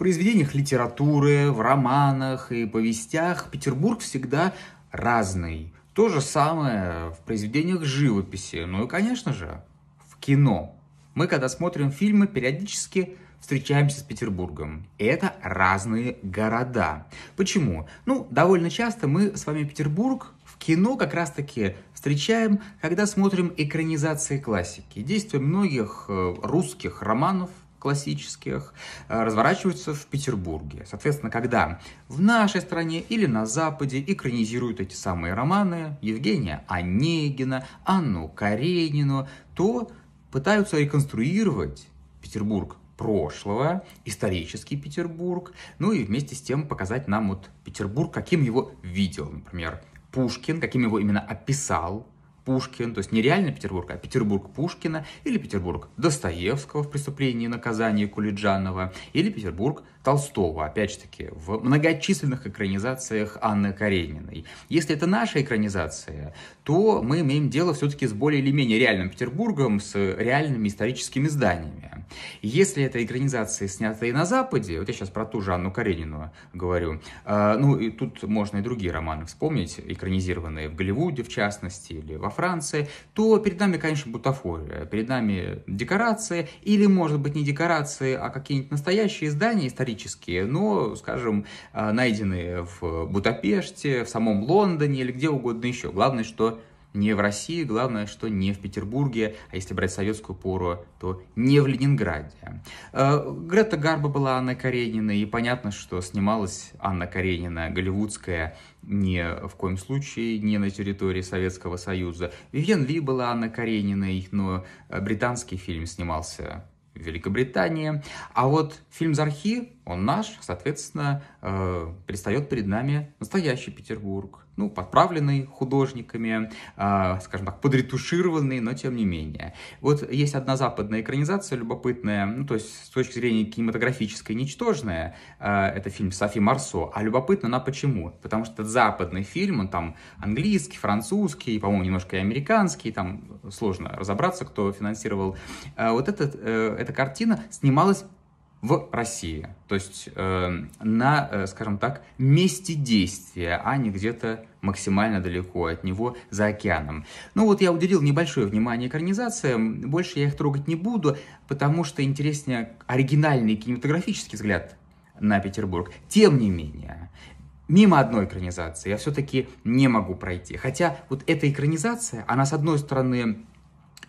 произведениях литературы, в романах и повестях Петербург всегда разный. То же самое в произведениях живописи, ну и, конечно же, в кино. Мы, когда смотрим фильмы, периодически встречаемся с Петербургом. И это разные города. Почему? Ну, довольно часто мы с вами Петербург в кино как раз-таки встречаем, когда смотрим экранизации классики. Действия многих э, русских романов – классических э, разворачиваются в Петербурге. Соответственно, когда в нашей стране или на Западе экранизируют эти самые романы Евгения Онегина, Анну Каренину, то пытаются реконструировать Петербург прошлого, исторический Петербург, ну и вместе с тем показать нам вот Петербург, каким его видел, например, Пушкин, каким его именно описал Пушкин, то есть не реальный Петербург, а Петербург Пушкина, или Петербург Достоевского в «Преступлении и наказании» Кулиджанова, или Петербург Толстого, опять же таки, в многочисленных экранизациях Анны Карениной. Если это наша экранизация, то мы имеем дело все-таки с более или менее реальным Петербургом, с реальными историческими зданиями. Если это экранизации, снятые на Западе, вот я сейчас про ту же Анну Каренину говорю, э, ну и тут можно и другие романы вспомнить, экранизированные в Голливуде, в частности, или во Франции, то перед нами, конечно, бутафория, перед нами декорации, или, может быть, не декорации, а какие-нибудь настоящие здания исторические, но, скажем, а, найденные в Будапеште, в самом Лондоне или где угодно еще. Главное, что не в России, главное, что не в Петербурге, а если брать советскую пору, то не в Ленинграде. Э, Грета Гарба была Анна Каренина, и понятно, что снималась Анна Каренина, голливудская, ни в коем случае не на территории Советского Союза. Вивьен Ли была Анна Карениной, но э, британский фильм снимался в Великобритании. А вот фильм «Зархи» он наш, соответственно, э, предстает перед нами настоящий Петербург, ну, подправленный художниками, э, скажем так, подретушированный, но тем не менее. Вот есть одна западная экранизация любопытная, ну, то есть с точки зрения кинематографической ничтожная, э, это фильм Софи Марсо, а любопытно она почему? Потому что это западный фильм, он там английский, французский, по-моему, немножко и американский, там сложно разобраться, кто финансировал. Э, вот этот, э, эта картина снималась в России. То есть э, на, э, скажем так, месте действия, а не где-то максимально далеко от него, за океаном. Ну вот я уделил небольшое внимание экранизациям, больше я их трогать не буду, потому что интереснее оригинальный кинематографический взгляд на Петербург. Тем не менее, мимо одной экранизации я все-таки не могу пройти. Хотя вот эта экранизация, она с одной стороны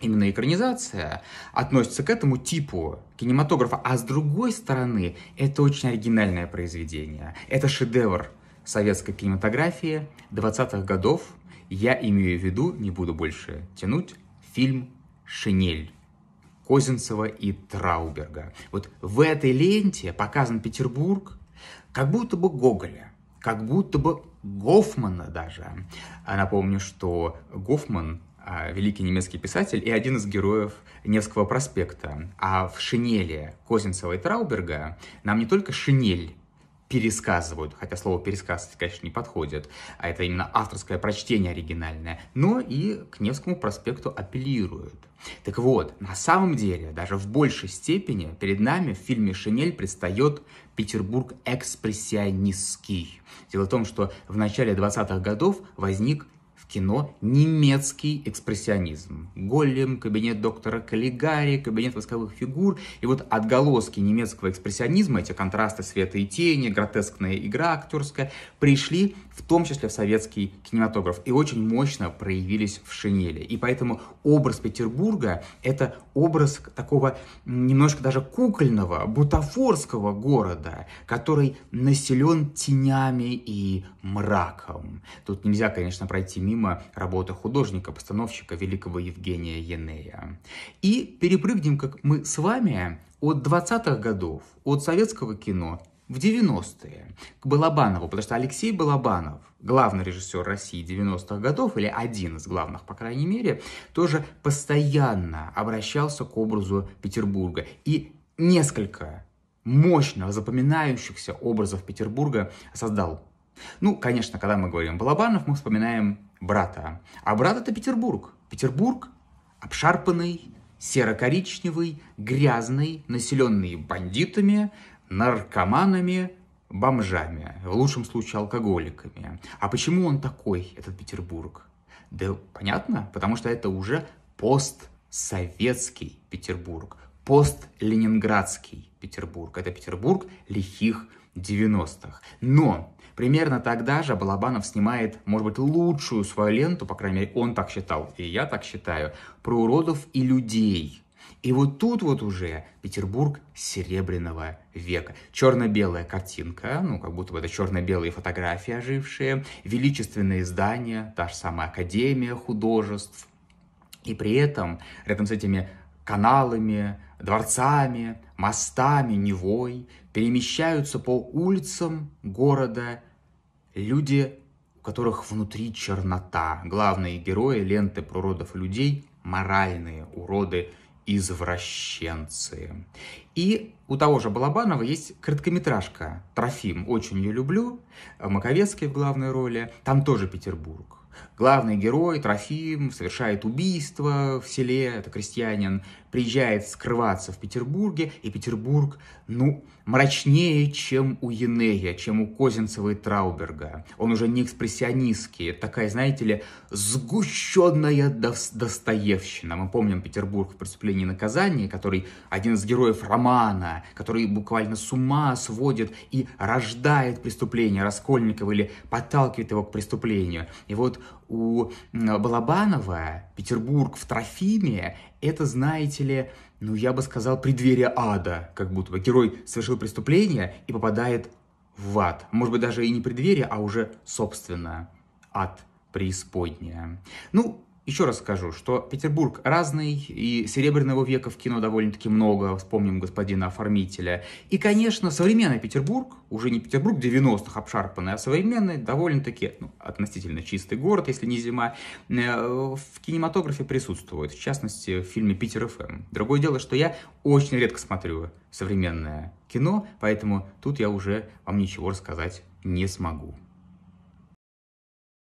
именно экранизация относится к этому типу кинематографа. А с другой стороны, это очень оригинальное произведение. Это шедевр советской кинематографии 20-х годов. Я имею в виду, не буду больше тянуть, фильм «Шинель». Козинцева и Трауберга. Вот в этой ленте показан Петербург, как будто бы Гоголя, как будто бы Гофмана даже. А напомню, что Гофман а, великий немецкий писатель и один из героев Невского проспекта. А в шинели Козинцева и Трауберга нам не только шинель пересказывают, хотя слово пересказ, конечно, не подходит, а это именно авторское прочтение оригинальное, но и к Невскому проспекту апеллируют. Так вот, на самом деле, даже в большей степени перед нами в фильме «Шинель» предстает Петербург экспрессионистский. Дело в том, что в начале 20-х годов возник кино немецкий экспрессионизм. Голлем, кабинет доктора Каллигари, кабинет восковых фигур. И вот отголоски немецкого экспрессионизма, эти контрасты света и тени, гротескная игра актерская, пришли в том числе в советский кинематограф и очень мощно проявились в «Шинели». И поэтому образ Петербурга — это образ такого немножко даже кукольного, бутафорского города, который населен тенями и мраком. Тут нельзя, конечно, пройти мимо фильма «Работа художника-постановщика великого Евгения Енея». И перепрыгнем, как мы с вами, от 20-х годов, от советского кино в 90-е к Балабанову, потому что Алексей Балабанов, главный режиссер России 90-х годов, или один из главных, по крайней мере, тоже постоянно обращался к образу Петербурга. И несколько мощных, запоминающихся образов Петербурга создал. Ну, конечно, когда мы говорим Балабанов, мы вспоминаем брата. А брат это Петербург. Петербург обшарпанный, серо-коричневый, грязный, населенный бандитами, наркоманами, бомжами, в лучшем случае алкоголиками. А почему он такой, этот Петербург? Да понятно, потому что это уже постсоветский Петербург, постленинградский Петербург. Это Петербург лихих 90-х. Но примерно тогда же Балабанов снимает, может быть, лучшую свою ленту, по крайней мере, он так считал, и я так считаю, про уродов и людей. И вот тут вот уже Петербург серебряного века. Черно-белая картинка, ну, как будто бы это черно-белые фотографии ожившие, величественные здания, та же самая Академия художеств. И при этом рядом с этими каналами, дворцами, мостами, Невой, перемещаются по улицам города люди, у которых внутри чернота. Главные герои ленты про родов людей – моральные уроды, извращенцы. И у того же Балабанова есть короткометражка «Трофим». Очень ее люблю. Маковецкий в главной роли. Там тоже Петербург. Главный герой, Трофим, совершает убийство в селе, это крестьянин, приезжает скрываться в Петербурге, и Петербург, ну, мрачнее, чем у Енея, чем у Козинцева и Трауберга. Он уже не экспрессионистский, такая, знаете ли, сгущенная достоевщина. Мы помним Петербург в «Преступлении Наказания, который один из героев романа, который буквально с ума сводит и рождает преступление Раскольникова или подталкивает его к преступлению. И вот у Балабанова Петербург в Трофиме — это, знаете ли, ну, я бы сказал, преддверие ада, как будто бы герой совершил преступление и попадает в ад. Может быть, даже и не преддверие, а уже, собственно, ад преисподняя. Ну, еще раз скажу, что Петербург разный, и Серебряного века в кино довольно-таки много, вспомним господина оформителя. И, конечно, современный Петербург, уже не Петербург 90-х обшарпанный, а современный, довольно-таки ну, относительно чистый город, если не зима, э, в кинематографе присутствует, в частности, в фильме «Питер ФМ». Эм». Другое дело, что я очень редко смотрю современное кино, поэтому тут я уже вам ничего рассказать не смогу.